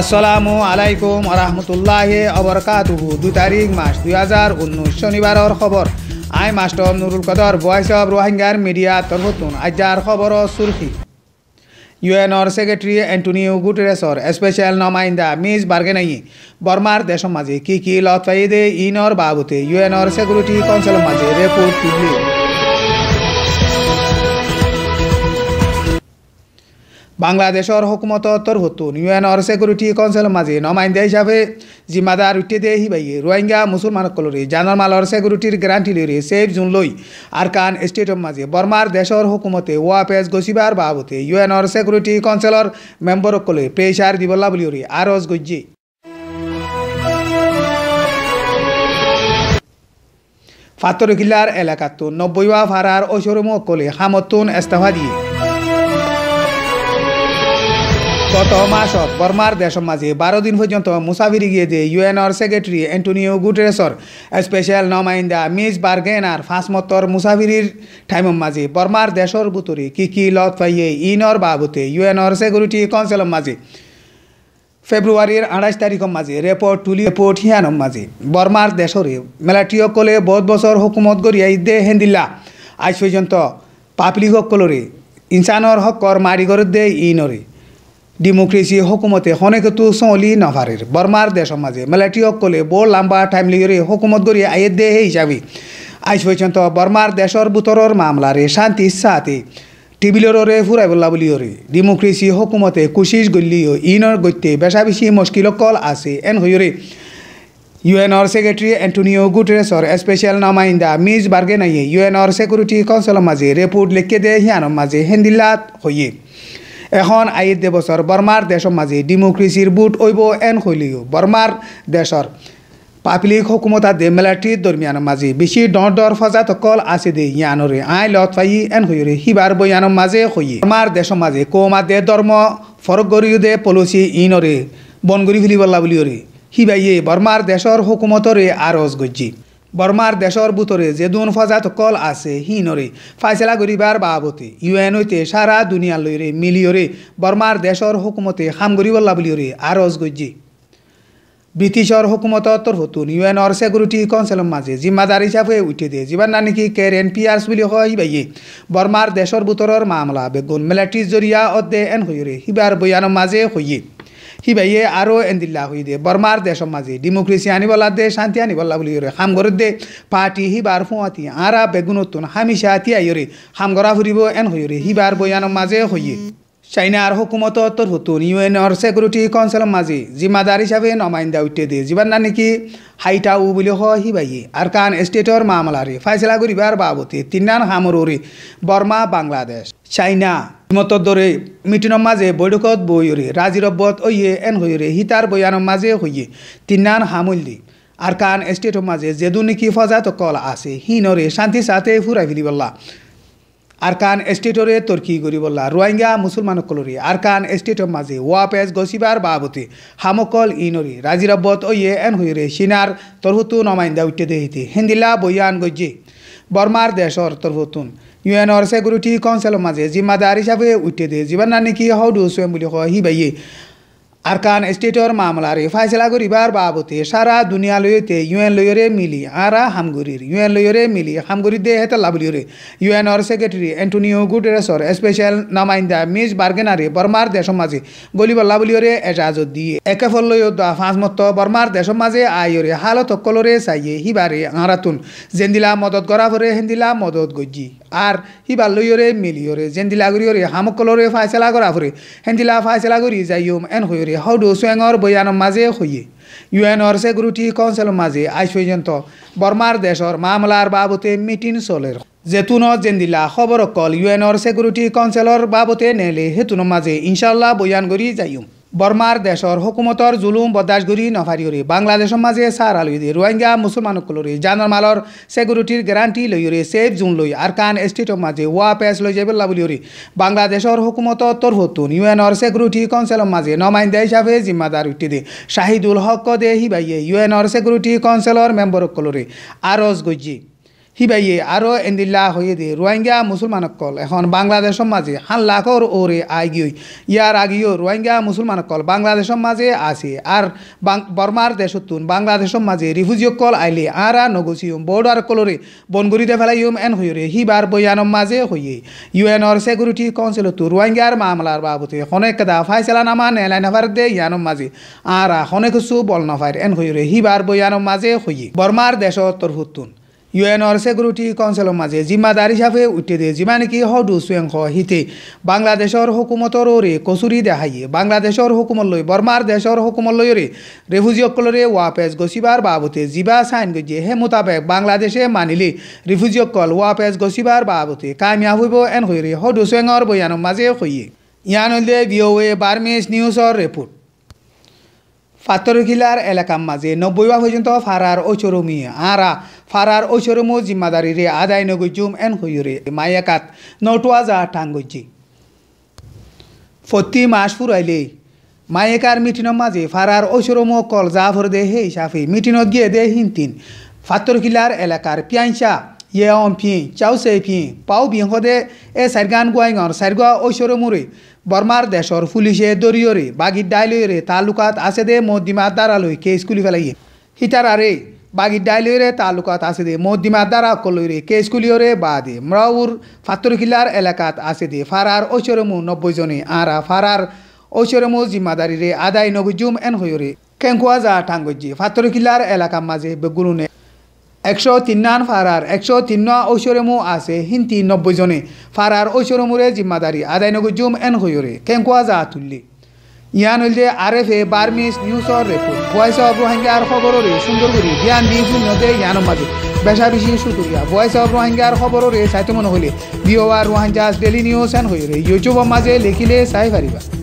আসসালামু আলাইকুম আহমতুল্লাহ অবরকাত দুই তারিখ মাস দুই হাজার উনিশ শনিবারের খবর I master Nurul Kadir voice of রোহিঙ্গার মিডিয়া তরফতুন আজ্যার খবর সুরখি ইউএনর সেক্রেটারি অ্যান্টনিও গুটেরেসর স্পেশাল নমাইন্দা মিস বার্গেনাই বর্মার দেশ মাঝে কি কি লতফাইদে ইনর বাবুতে ইউএনর সিকিউরিটি কাউন্সিল মাঝে রেপোর্ট বাংলাদেশৰ হকুমত তরভত ইউ এনৰ ছেকুৰিটি কাউন্সিলৰ মাজে নমাইন্দা হিচাপে জিম্মাদাৰ উঠিয়ে আহিবাইয়ে ৰোহিংগা মুছলমানসকলৰে জানৰ মালৰ ছেকুৰিটিৰ গ্যারান্টি লৈ ছেফ জোন লৈ আৰকান স্টেটর মাজে বৰ্মাৰ দেশৰ হকুমতে ৱাপেজ গচিবাৰ বাবতে ইউ সিকিউরিটি কাউন্সিলর মেম্বর কলে প্রেসার দিবলা বুলিয়ৰি আৰজ গজ্জে ফাতরকিল্লার এলাকাত ফারার অসরম কলে হামতুন এস্তফা দিয়ে গত মাসত বর্মার দেশ মাঝে বারো দিন পর্যন্ত মুসাফিরি গিয়ে যে ইউএনর সেক্রেটারি অ্যান্টনিও গুটেরেসর স্পেশাল নমাইন্দা মিস বার্গেনার ফাঁসমতর মুসাফিরির ঠাইম মাঝে বর্মার দেশর বুতরি কি কি লত পাইয়ে ইনর বাবুতে ইউএনর সেকুরিটি কাউন্সিলর মাঝে ফেব্রুয়ারির আঠাইশ তারিখ মাঝে রেপোর্ট টুলি রেপোর্ট হিয়ানম মাঝে বর্মার দেশরে কলে বহুত বছর হুকুমত গড়িয়াই দে হেন্দিল্লা আজ পর্যন্ত সকলরে ইনসানর হকর মারি দে ইনরে ডেমোক্রেসি হকুমতে হনেক তো চলি নাভারের বর্মার দেশ মাঝে অকলে বড় লম্বা টাইম লিগরে হকুমত গড়ি আয়ে দে হিসাবে আইস পর্যন্ত বর্মার দেশের বুতরর মামলারে শান্তি সাথে টিবিলরে ফুরাই বললা বলিওরে ডেমোক্রেসি হকুমতে কোশিস গল্লিও ইনর গত্যে বেশা বেশি মুশকিল কল আছে এন হইরে ইউএনর সেক্রেটারি অ্যান্টনিও গুটরেসর স্পেশাল নমাইন্দা মিজ বার্গেনাইয়ে ইউএনর সিকিউরিটি কাউন্সিলের মাঝে রিপোর্ট লিখে দে হিয়ানোর মাঝে হেন্দিলাত হইয়ে এখন আইতে বছর বর্মার দেশের মাঝে ডেমোক্রেসির বুট ঐব এন হইলিও বর্মার দেশর পাবলিক হুকুমতা দে মিলিটারি দরমিয়ান মাঝে বেশি ডর ডর ফজা আছে দে ইয়ানরে আই লত পাই এন হইরে হিবার বইয়ান মাঝে হইয়ে বর্মার দেশের মাঝে কৌমা দে ধর্ম ফরক গরিও দে পলসি ইনরে বনগরি ফিলিবল্লা বুলিওরে হিবাইয়ে বর্মার দেশর হুকুমতরে আরজ গজ্জি বর্মার দেশর বুতরে যে দুন ফজাত কল আছে নরে ফাইসলা করিবার বাবতে ইউএন হইতে সারা দুনিয়া লইরে মিলিয়রে বর্মার দেশর হুকুমতে খাম করিবল্লা বুলিয়রে আরজ গজ্জি ব্রিটিশর হুকুমতর তরফতুন ইউএনর সেকুরিটি কাউন্সিলের মাঝে জিম্মাদার হিসাবে উঠে দিয়ে যিবার না নাকি কেয়ার এন পি আর্স বুলি হয় বাইয়ে বর্মার দেশর বুতরর মামলা বেগুন মিলিটারির জরিয়া অদ্দে এন হইরে হিবার বয়ানের মাঝে হইয়ে সি ভাইয়ে আৰু এন্দিল্লা হৈ দিয়ে বৰ্মাৰ দেশৰ মাঝে ডেমোক্রেসি আনিবলা দে শান্তি আনিবলা বুলি কৰে হাম ঘৰত দে পাৰ্টি সি বাৰ ফুৱাতি বেগুন বেগুনতোন হামিচা আতি আহিৰে হাম গৰা ফুৰিব এন হৈৰে সি বাৰ বয়ানৰ মাজে হৈয়ে চাইনাৰ হুকুমতত নতুন ইউ এনৰ ছেকুৰিটি কাউঞ্চিলৰ মাজে জিম্মাদাৰ হিচাপে নমাইন্দা উঠে দে যিমান না নেকি হাইটাউ বুলি হি সিবাহী আর কান ষ্টেটৰ মামলাৰে ফাইচলা কৰিবাৰ বাবতে তিনান সামৰৰে বর্মা বাংলাদেশ চাইনা মত দরে মিটিনৰ মাজে বৈঠকত বৈয়ৰে ৰাজিৰব্বত অয়ে এন হৈৰে হিতার বয়ানৰ মাজে হৈয়ে তিনান দি আর কান এস্টেটের মাঝে যেদু নাকি ফজাত কল আছে হিনরে শান্তি সাথে ফুরাই ফিরিবল্লা আর কান এস্টেটরে তর্কি বললা রোহিঙ্গা মুসলমান কলরি আর কান এস্টেটের মাঝে ওয়াপেজ গসিবার বাবতে হামকল ইনরে রাজিরাব্বত ওয়ে এন হইরে সিনার তরহুতু নমাইন্দা উঠে দেহিতে হিন্দিলা বইয়ান গজ্জে বর্মার দেশর তরহুতুন ইউএনৰ ছেকুৰিটি কাউঞ্চিলৰ মাজে জিম্মাদাৰ হিচাপে উঠে দে যিমান নানেকি সৌদু চুৱেম বুলি কয় সি বাইয়ে আরকান স্টেটর মামলার ফাইসলা করিবার বাবদে সারা দুনিয়া লইতে ইউএন লয়রে মিলি আর হামগুরির ইউএন লয়রে মিলি হামগুরি দে হেতা লাবলিয়রে ইউএনর সেক্রেটারি এন্টনিও গুটেরেসর স্পেশাল নমাইন্দা মিস বার্গেনারে বর্মার দেশের মাঝে বলিবার লাবলিয়রে এজাজত দিয়ে একে দা ফাঁস মত বর্মার দেশের মাঝে আয়রে হালত কলরে চাইয়ে হিবারে আঁরাতুন জেন্দিলা মদত করা ভরে হেন্দিলা মদত গজ্জি আর হিবার লইয়রে মিলিয়রে জেন্দিলা গরিয়রে হামকলরে ফাইসলা করা ভরে হেন্দিলা ফাইসলা করি যাইম এন হইরে মাঝে হৌডু সুয়েঙর বৈয়ানোর মাঝে হইয়ে ইউএনর সেকুরিটি কাউন্সিল মাঝে আজ পর্যন্ত বর্মার দেশর মামলার বাবতে মিটিং চলের জেতুন জেন্দিলা খবর কল ইউএনর সেকুরিটি কাউন্সিলর বাবতে নেলে হেতুন মাঝে ইনশাল্লাহ বয়ান করি যাইম বর্মার দেশৰ হকুমতৰ জুলুম বদাস কৰি নফাৰি কৰি বাংলাদেশৰ মাজে চাৰ আলুই দি ৰোহিংগা মুছলমানক লৈ জানৰ মালৰ চেগুৰিটিৰ গেৰাণ্টি লই ৰে ছেফ জোন লৈ আৰকান ষ্টেটৰ মাজে ৱা পেচ লৈ যাবলা বুলি কৰি বাংলাদেশৰ হকুমতৰ তৰফতোন ইউ এনৰ চেগুৰিটি কাউন্সিলৰ মাজে নমাইন্দা হিচাপে জিম্মাদাৰ উঠি দে শাহিদুল হক দে হিবাইয়ে ইউ এনৰ কাউন্সিলর মেম্বর মেম্বৰক আরজ আৰজ গজ্জি হিবাইয়ে আৰু এন্দিল্লা হয়ে দিয়ে ৰোহিংগা মুছলমানসকল এখন বাংলাদেশৰ মাজে হান লাখর ওৰে আগিয়ে ইয়াৰ আগিও ৰোহিংগা মুছলমানসকল বাংলাদেশৰ মাজে আছে আৰু বৰ্মাৰ দেশতোন বাংলাদেশৰ মাজে ৰিফিউজিসকল আইলে আর নগুসিউম বর্ডার কলৰে বনগুৰিতে ফেলাইম এন হৈৰে সিবাৰ বয়ানৰ মাজে হৈয়ে ইউ এনৰ ছেকুৰিটি রোহিঙ্গার মামলার মামলাৰ বাবদে দা ফাইচেলা নামা নেলাই নাফাৰ দে ইয়ানৰ মাজে আৰা সনেকচু বল নাফাৰ এন হৈৰে হিবার বৈয়ানম মাজে হইয়ে বর্মার দেশৰ তৰফতোন ইউ এনৰ ছেকিউৰিটি কাউন্সিলৰ মাজে জিম্মাদাৰ হিচাপে উঠি দিয়ে যিমান নেকি সদস্যাংশ হিতে বাংলাদেশৰ হুকুমতৰৰে কচুৰি দেহাইয়ে বাংলাদেশৰ হুকুমলৈ বৰ্মাৰ দেশৰ হুকুমলৈৰে ৰেফিউজিসকলৰে ৱাপেজ গচিবাৰ বাবতে জিবা চাইন গজিয়ে সেই মোতাবেক বাংলাদেশে মানিলে ৰেফিউজিসকল ৱাপেজ গচিবাৰ বাবতে কামিয়াব হ'ব এন হৈৰে সদস্যাঙৰ বয়ানৰ মাজে হৈয়ে ইয়ানলৈ বি অ' এ বাৰ্মিজ নিউজৰ ৰিপৰ্ট ফাতরঘিলার এলাকার মাঝে নব্বইবা পর্যন্ত ফারার ঐচরমি আরা ফারার ঐচরমো জিম্মাদারিরে আদায় নগুজুম এন হইরে মায়াকাত নটুয়া যা টাঙ্গজি ফতি মাস ফুরাইলে মায়েকার মিটিনের মাঝে ফারার ঐচরমো কল জাফর দে হে সাফি মিটিনত গিয়ে দে হিনতিন ফাতরকিলার এলাকার পিয়াইশা ye on phi chau se বিহদে A bi hode e sargan gwai ngor sarga oshoro muri বর্মার দেশর পুলিশে দরিয়রে বাগির ডাইলরে তালুকাত আছে দে মধ্যমার দ্বারালৈ কেস খুলি ফেলাইয়ে হিতারারে বাগির ডাইলরে তালুকাত আছে দে মধ্যমার দ্বারা কলরে কেস খুলিয়রে বা দে মরাউর ফাতরকিলার এলাকাত আছে দে ফারার ঐশ্বরমু নব্বই জনে আরা ফারার ঐশ্বরমু জিম্মাদারিরে আদায় নবজুম এন হয়রে কেঙ্কুয়া যা টাঙ্গজি ফাতরকিলার এলাকার মাঝে বেগুলুনে একশো তিনান ফারার একশো তিন ঐশ্বরমু আছে হিন্তি নব্বই জনে ফারার ঐশ্বরমুরে জিম্মাদারি আদায় নগুজুম এন হইরে কেঙ্কুয়া যা তুললি ইয়ান হইল যে আর এফ এ বার্মিস নিউজর রেপোর্ট ভয়েস অব রোহিঙ্গার খবরে সুন্দরগুড়ি জ্ঞান দি শূন্যতে ইয়ান মাঝে বেশা বেশি সুতরিয়া ভয়েস অব রোহিঙ্গার খবরে সাইতে মনে হইলে আর রোহাঞ্জাস ডেলি নিউজ এন হইরে ইউটিউব মাঝে লিখিলে চাই পারিবা